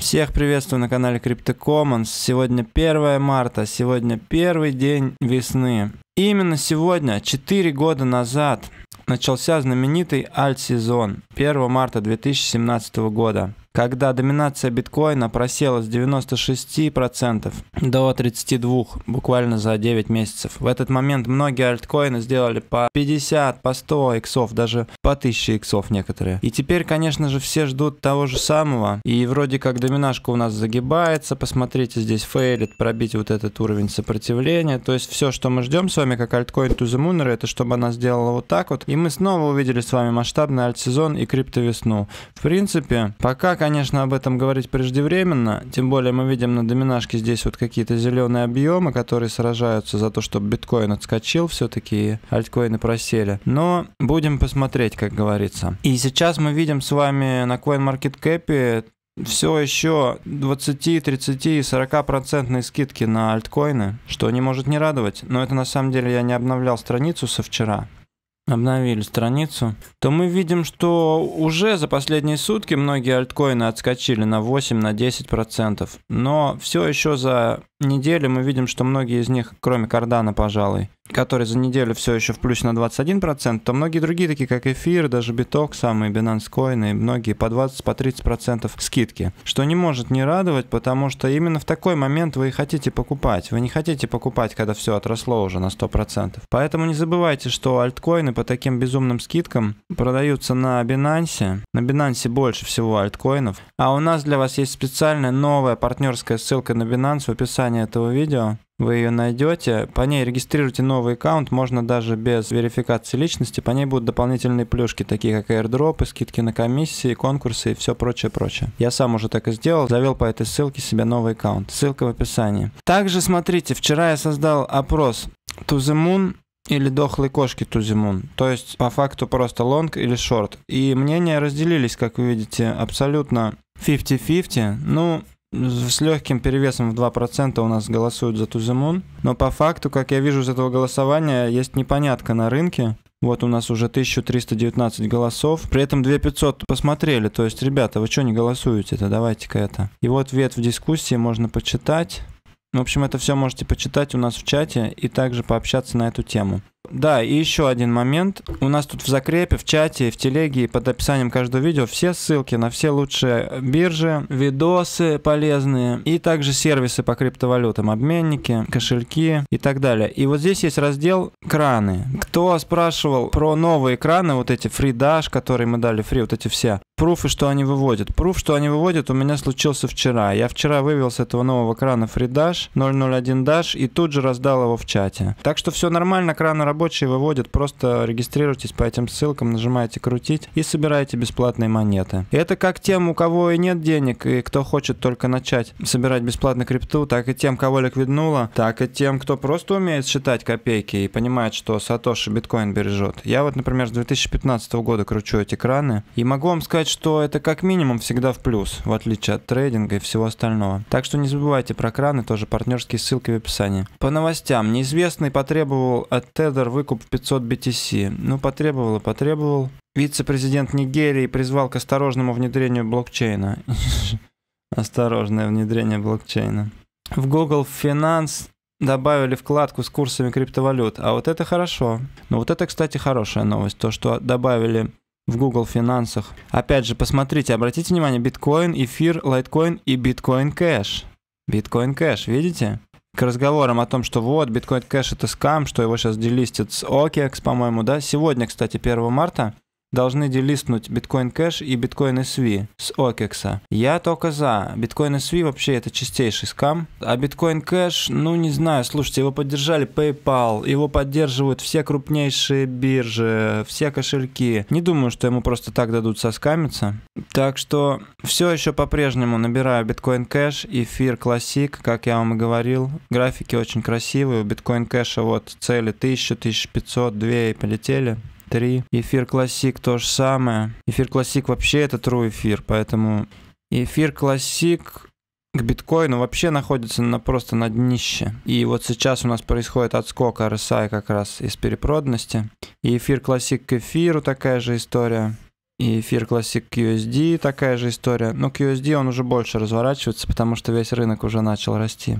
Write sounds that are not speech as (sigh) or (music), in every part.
Всех приветствую на канале CryptoCommons. Сегодня 1 марта, сегодня первый день весны. именно сегодня, 4 года назад, начался знаменитый альт-сезон 1 марта 2017 года когда доминация биткоина просела с 96% до 32% буквально за 9 месяцев. В этот момент многие альткоины сделали по 50, по 100 иксов, даже по 1000 иксов некоторые. И теперь, конечно же, все ждут того же самого. И вроде как доминашка у нас загибается, посмотрите, здесь фейлит, пробить вот этот уровень сопротивления. То есть все, что мы ждем с вами, как альткоин to the moon, это чтобы она сделала вот так вот. И мы снова увидели с вами масштабный альтсезон и криптовесну. В принципе, пока конечно, об этом говорить преждевременно, тем более мы видим на доминашке здесь вот какие-то зеленые объемы, которые сражаются за то, чтобы биткоин отскочил все-таки, альткоины просели. Но будем посмотреть, как говорится. И сейчас мы видим с вами на CoinMarketCap все еще 20, 30 и 40 процентные скидки на альткоины, что не может не радовать. Но это на самом деле я не обновлял страницу со вчера обновили страницу, то мы видим, что уже за последние сутки многие альткоины отскочили на 8-10%. На 10%, но все еще за недели мы видим, что многие из них, кроме Кардана, пожалуй, который за неделю все еще в плюсе на 21%, то многие другие, такие как эфир, даже биток, самые Binance Coin и многие по 20-30% по 30% скидки, что не может не радовать, потому что именно в такой момент вы и хотите покупать. Вы не хотите покупать, когда все отросло уже на 100%. Поэтому не забывайте, что альткоины по таким безумным скидкам продаются на Binance. На Binance больше всего альткоинов. А у нас для вас есть специальная новая партнерская ссылка на Binance в описании описании этого видео. Вы ее найдете. По ней регистрируйте новый аккаунт. Можно даже без верификации личности. По ней будут дополнительные плюшки, такие как airdropы, скидки на комиссии, конкурсы и все прочее-прочее. Я сам уже так и сделал. Завел по этой ссылке себе новый аккаунт. Ссылка в описании. Также смотрите, вчера я создал опрос To the Moon или дохлые кошки Тузимун. То есть, по факту, просто лонг или шорт. И мнения разделились, как вы видите, абсолютно 50-50. Ну, с легким перевесом в 2% у нас голосуют за туземун, Но по факту, как я вижу из этого голосования, есть непонятка на рынке. Вот у нас уже 1319 голосов. При этом 2500 посмотрели. То есть, ребята, вы что не голосуете-то? Давайте-ка это. И вот ответ в дискуссии можно почитать. В общем, это все можете почитать у нас в чате и также пообщаться на эту тему. Да, и еще один момент. У нас тут в закрепе, в чате, в телеге под описанием каждого видео все ссылки на все лучшие биржи, видосы полезные и также сервисы по криптовалютам, обменники, кошельки и так далее. И вот здесь есть раздел «Краны». Кто спрашивал про новые краны, вот эти FreeDash, которые мы дали, Free, вот эти все, пруфы, что они выводят. Пруф, что они выводят, у меня случился вчера. Я вчера вывел с этого нового крана FreeDash, 001 Dash, и тут же раздал его в чате. Так что все нормально, краны рабочие выводят, просто регистрируйтесь по этим ссылкам, нажимаете «Крутить» и собираете бесплатные монеты. И это как тем, у кого и нет денег, и кто хочет только начать собирать бесплатно крипту, так и тем, кого ликвиднуло, так и тем, кто просто умеет считать копейки и понимает, что Сатоши биткоин бережет. Я вот, например, с 2015 года кручу эти краны, и могу вам сказать, что это как минимум всегда в плюс, в отличие от трейдинга и всего остального. Так что не забывайте про краны, тоже партнерские ссылки в описании. По новостям. Неизвестный потребовал от Теда ордер выкуп 500 BTC. Ну, потребовал и потребовал. Вице-президент Нигерии призвал к осторожному внедрению блокчейна. (laughs) Осторожное внедрение блокчейна. В Google Finance добавили вкладку с курсами криптовалют. А вот это хорошо. Ну вот это, кстати, хорошая новость. То, что добавили в Google финансах. Опять же, посмотрите, обратите внимание, биткоин, эфир, лайткоин и биткоин кэш. Биткоин кэш, видите? к разговорам о том, что вот, биткоин кэш это скам, что его сейчас делистит с OKEX, по-моему, да, сегодня, кстати, 1 марта, должны делистнуть Bitcoin Cash и Bitcoin SV с OKEX. А. Я только за. Bitcoin SV вообще это чистейший скам. А Bitcoin Cash, ну не знаю, слушайте, его поддержали PayPal, его поддерживают все крупнейшие биржи, все кошельки. Не думаю, что ему просто так дадут соскамиться. Так что все еще по-прежнему набираю Bitcoin Cash, эфир Classic, как я вам и говорил. Графики очень красивые, у Bitcoin Cash вот цели 1000, 1500, 2 и полетели. 3. Эфир классик то же самое. Эфир классик вообще это true эфир, поэтому эфир классик к биткоину вообще находится на, просто на днище. И вот сейчас у нас происходит отскок RSI как раз из перепроданности. И эфир классик к эфиру такая же история. И эфир классик к USD такая же история. Но к USD он уже больше разворачивается, потому что весь рынок уже начал расти.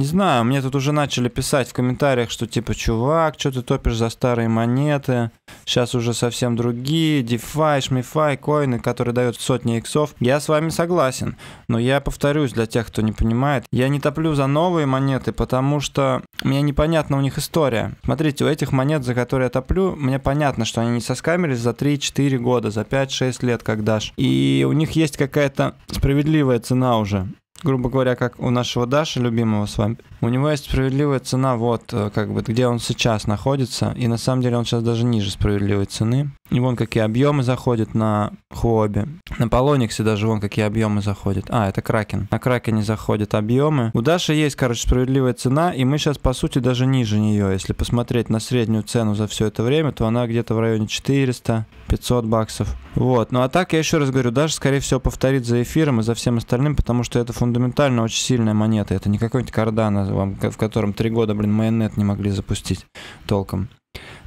Не знаю, мне тут уже начали писать в комментариях, что типа, чувак, что ты топишь за старые монеты, сейчас уже совсем другие, DeFi, шмифай, коины, которые дают сотни иксов. Я с вами согласен, но я повторюсь для тех, кто не понимает, я не топлю за новые монеты, потому что мне непонятна у них история. Смотрите, у этих монет, за которые я топлю, мне понятно, что они не соскамились за 3-4 года, за 5-6 лет, как дашь. И у них есть какая-то справедливая цена уже грубо говоря, как у нашего Даши любимого с вами. У него есть справедливая цена, вот э, как бы где он сейчас находится, и на самом деле он сейчас даже ниже справедливой цены. И вон какие объемы заходят на Хуобе. На Полониксе даже вон какие объемы заходят. А, это Кракен. На Кракене заходят объемы. У Даши есть, короче, справедливая цена, и мы сейчас, по сути, даже ниже нее. Если посмотреть на среднюю цену за все это время, то она где-то в районе 400-500 баксов. Вот. Ну а так, я еще раз говорю, Даша, скорее всего, повторит за эфиром и за всем остальным, потому что это фундаментально очень сильная монета. Это не какой-нибудь кардана вам, в котором три года, блин, майонет не могли запустить толком.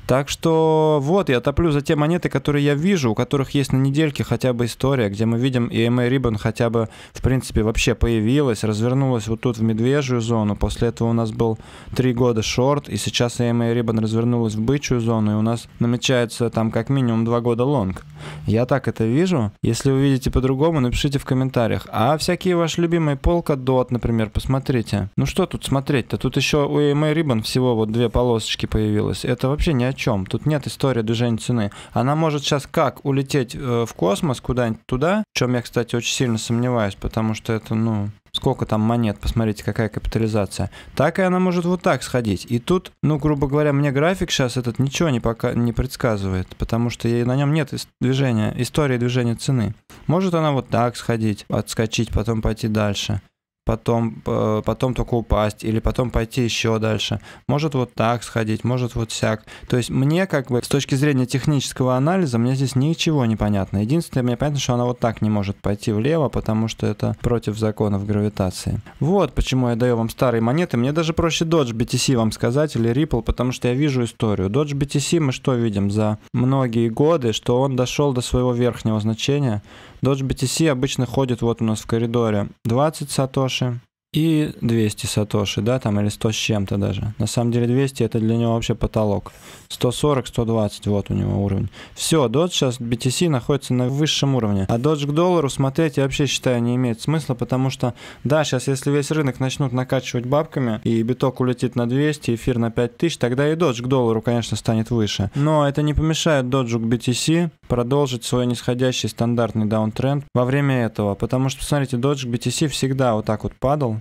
Так что вот, я топлю за те монеты, которые я вижу, у которых есть на недельке хотя бы история, где мы видим и EMA Ribbon хотя бы, в принципе, вообще появилась, развернулась вот тут в медвежью зону. После этого у нас был три года шорт, и сейчас EMA Ribbon развернулась в бычью зону, и у нас намечается там как минимум два года лонг. Я так это вижу. Если увидите по-другому, напишите в комментариях. А всякие ваши любимые полка дот, например, посмотрите. Ну что тут смотреть-то? Тут еще у EMA Ribbon всего вот две полосочки появилось. Это вообще не о чем. Тут нет истории движения цены. Она может сейчас как улететь э, в космос куда-нибудь туда, в чем я, кстати, очень сильно сомневаюсь, потому что это, ну, сколько там монет, посмотрите, какая капитализация. Так и она может вот так сходить. И тут, ну, грубо говоря, мне график сейчас этот ничего не, пока, не предсказывает, потому что ей на нем нет движения, истории движения цены. Может она вот так сходить, отскочить, потом пойти дальше потом, э, потом только упасть, или потом пойти еще дальше. Может вот так сходить, может вот всяк. То есть мне как бы с точки зрения технического анализа, мне здесь ничего не понятно. Единственное, мне понятно, что она вот так не может пойти влево, потому что это против законов гравитации. Вот почему я даю вам старые монеты. Мне даже проще Dodge BTC вам сказать или Ripple, потому что я вижу историю. Dodge BTC мы что видим за многие годы, что он дошел до своего верхнего значения. Dodge BTC обычно ходит вот у нас в коридоре 20 сатош, сатоши и 200 сатоши, да, там, или 100 с чем-то даже. На самом деле 200 это для него вообще потолок. 140, 120, вот у него уровень. Все, Dodge сейчас BTC находится на высшем уровне. А Dodge к доллару смотреть, я вообще считаю, не имеет смысла, потому что, да, сейчас если весь рынок начнут накачивать бабками, и биток улетит на 200, эфир на 5000, тогда и Dodge к доллару, конечно, станет выше. Но это не помешает Dodge к BTC, продолжить свой нисходящий стандартный даунтренд во время этого. Потому что, посмотрите, Doge BTC всегда вот так вот падал,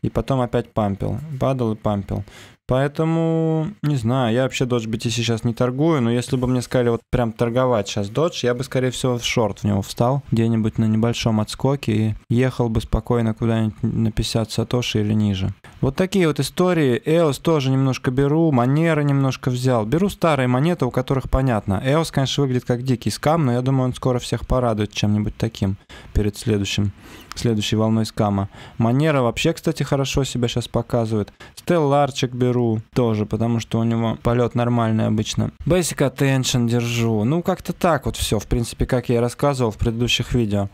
и потом опять пампил. Падал и пампил. Поэтому, не знаю, я вообще Dodge BT сейчас не торгую, но если бы мне сказали вот прям торговать сейчас Dodge, я бы, скорее всего, в шорт в него встал, где-нибудь на небольшом отскоке и ехал бы спокойно куда-нибудь на 50 сатоши или ниже. Вот такие вот истории. EOS тоже немножко беру, манеры немножко взял. Беру старые монеты, у которых понятно. EOS, конечно, выглядит как дикий скам, но я думаю, он скоро всех порадует чем-нибудь таким перед следующим следующей волной скама. Манера вообще, кстати, хорошо себя сейчас показывает. Стелларчик беру тоже, потому что у него полет нормальный обычно. Basic Attention держу. Ну, как-то так вот все, в принципе, как я и рассказывал в предыдущих видео.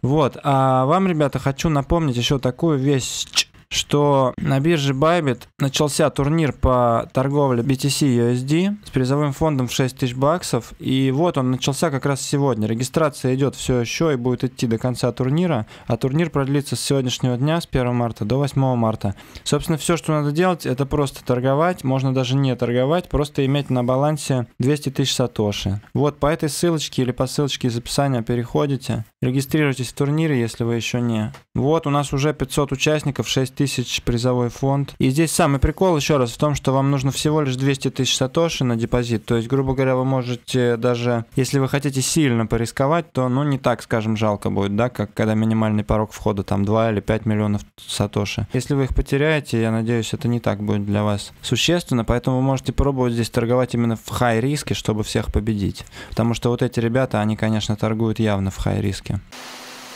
Вот, а вам, ребята, хочу напомнить еще такую вещь, что на бирже Bybit начался турнир по торговле BTC USD с призовым фондом в 6 тысяч баксов. И вот он начался как раз сегодня. Регистрация идет все еще и будет идти до конца турнира. А турнир продлится с сегодняшнего дня, с 1 марта до 8 марта. Собственно, все, что надо делать, это просто торговать. Можно даже не торговать, просто иметь на балансе 200 тысяч сатоши. Вот по этой ссылочке или по ссылочке из описания переходите. Регистрируйтесь в турнире, если вы еще не. Вот у нас уже 500 участников, 6 тысяч призовой фонд. И здесь самый прикол еще раз в том, что вам нужно всего лишь 200 тысяч сатоши на депозит. То есть, грубо говоря, вы можете даже, если вы хотите сильно порисковать, то, ну, не так, скажем, жалко будет, да, как когда минимальный порог входа там 2 или 5 миллионов сатоши. Если вы их потеряете, я надеюсь, это не так будет для вас существенно, поэтому вы можете пробовать здесь торговать именно в хай-риске, чтобы всех победить. Потому что вот эти ребята, они, конечно, торгуют явно в хай-риске.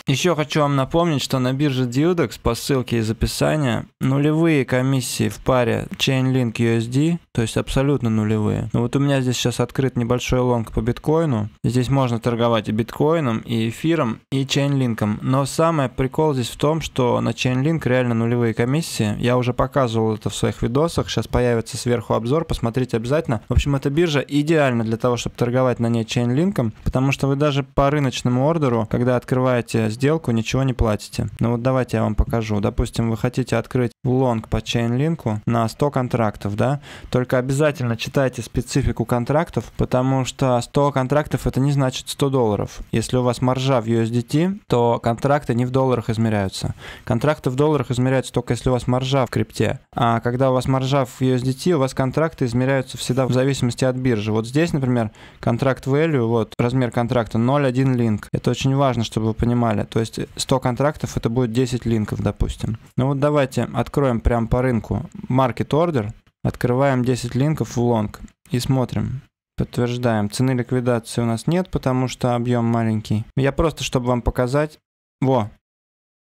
Еще хочу вам напомнить, что на бирже Dildex по ссылке из описания нулевые комиссии в паре Chainlink USD, то есть абсолютно нулевые. Но ну вот у меня здесь сейчас открыт небольшой лонг по биткоину. Здесь можно торговать и биткоином, и эфиром, и Chainlink. Но самое прикол здесь в том, что на Chainlink реально нулевые комиссии. Я уже показывал это в своих видосах, сейчас появится сверху обзор, посмотрите обязательно. В общем, эта биржа идеальна для того, чтобы торговать на ней Chainlink, потому что вы даже по рыночному ордеру, когда открываете сделку, ничего не платите. Ну вот давайте я вам покажу. Допустим, вы хотите открыть лонг по чейнлинку на 100 контрактов, да? Только обязательно читайте специфику контрактов, потому что 100 контрактов это не значит 100 долларов. Если у вас маржа в USDT, то контракты не в долларах измеряются. Контракты в долларах измеряются только если у вас маржа в крипте. А когда у вас маржа в USDT, у вас контракты измеряются всегда в зависимости от биржи. Вот здесь, например, контракт value, вот размер контракта 0.1 линк. Это очень важно, чтобы вы понимали далее. То есть 100 контрактов это будет 10 линков, допустим. Ну вот давайте откроем прямо по рынку Market Order, открываем 10 линков в лонг и смотрим. Подтверждаем. Цены ликвидации у нас нет, потому что объем маленький. Я просто, чтобы вам показать. Во,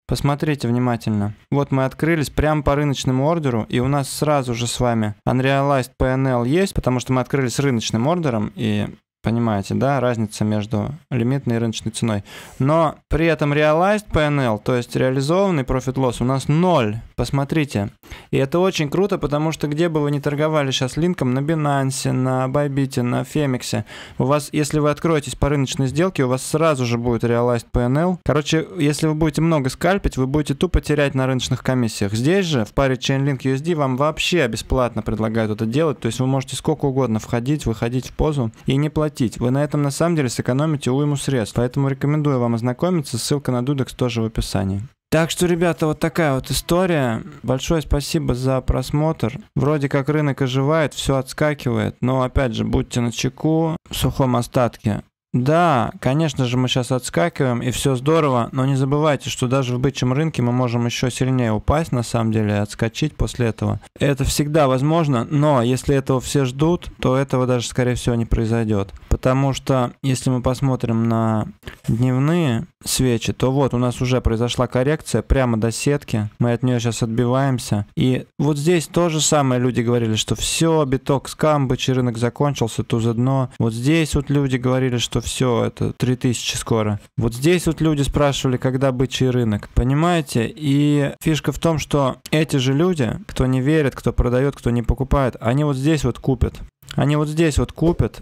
Посмотрите внимательно. Вот мы открылись прямо по рыночному ордеру, и у нас сразу же с вами Unrealized PNL есть, потому что мы открылись рыночным ордером, и Понимаете, да, разница между лимитной и рыночной ценой. Но при этом realized PNL, то есть реализованный profit loss у нас ноль, Посмотрите. И это очень круто, потому что где бы вы ни торговали сейчас линком, на Binance, на Bybit, на Femix, у вас, если вы откроетесь по рыночной сделке, у вас сразу же будет realized PNL. Короче, если вы будете много скальпить, вы будете тупо терять на рыночных комиссиях. Здесь же в паре Chainlink USD вам вообще бесплатно предлагают это делать, то есть вы можете сколько угодно входить, выходить в позу и не платить платить. Вы на этом на самом деле сэкономите уйму средств, поэтому рекомендую вам ознакомиться, ссылка на Дудекс тоже в описании. Так что, ребята, вот такая вот история. Большое спасибо за просмотр. Вроде как рынок оживает, все отскакивает, но опять же, будьте на чеку в сухом остатке. Да, конечно же, мы сейчас отскакиваем, и все здорово, но не забывайте, что даже в бычьем рынке мы можем еще сильнее упасть, на самом деле, и отскочить после этого. Это всегда возможно, но если этого все ждут, то этого даже, скорее всего, не произойдет. Потому что, если мы посмотрим на дневные свечи, то вот у нас уже произошла коррекция прямо до сетки, мы от нее сейчас отбиваемся. И вот здесь то же самое люди говорили, что все, биток скам, бычий рынок закончился, туза дно. Вот здесь вот люди говорили, что все, это 3000 скоро. Вот здесь вот люди спрашивали, когда бычий рынок, понимаете? И фишка в том, что эти же люди, кто не верит, кто продает, кто не покупает, они вот здесь вот купят. Они вот здесь вот купят,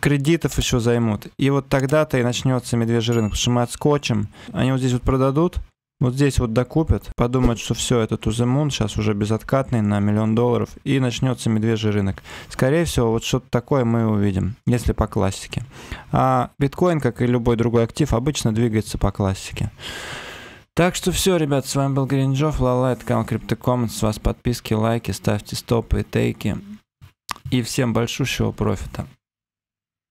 кредитов еще займут. И вот тогда-то и начнется медвежий рынок, потому что мы отскочим. Они вот здесь вот продадут, вот здесь вот докупят, подумают, что все, это to the moon, сейчас уже безоткатный на миллион долларов, и начнется медвежий рынок. Скорее всего, вот что-то такое мы увидим, если по классике. А биткоин, как и любой другой актив, обычно двигается по классике. Так что все, ребят, с вами был Гринджов, Лала, это канал CryptoCommons, с вас подписки, лайки, ставьте стопы и тейки. И всем большущего профита.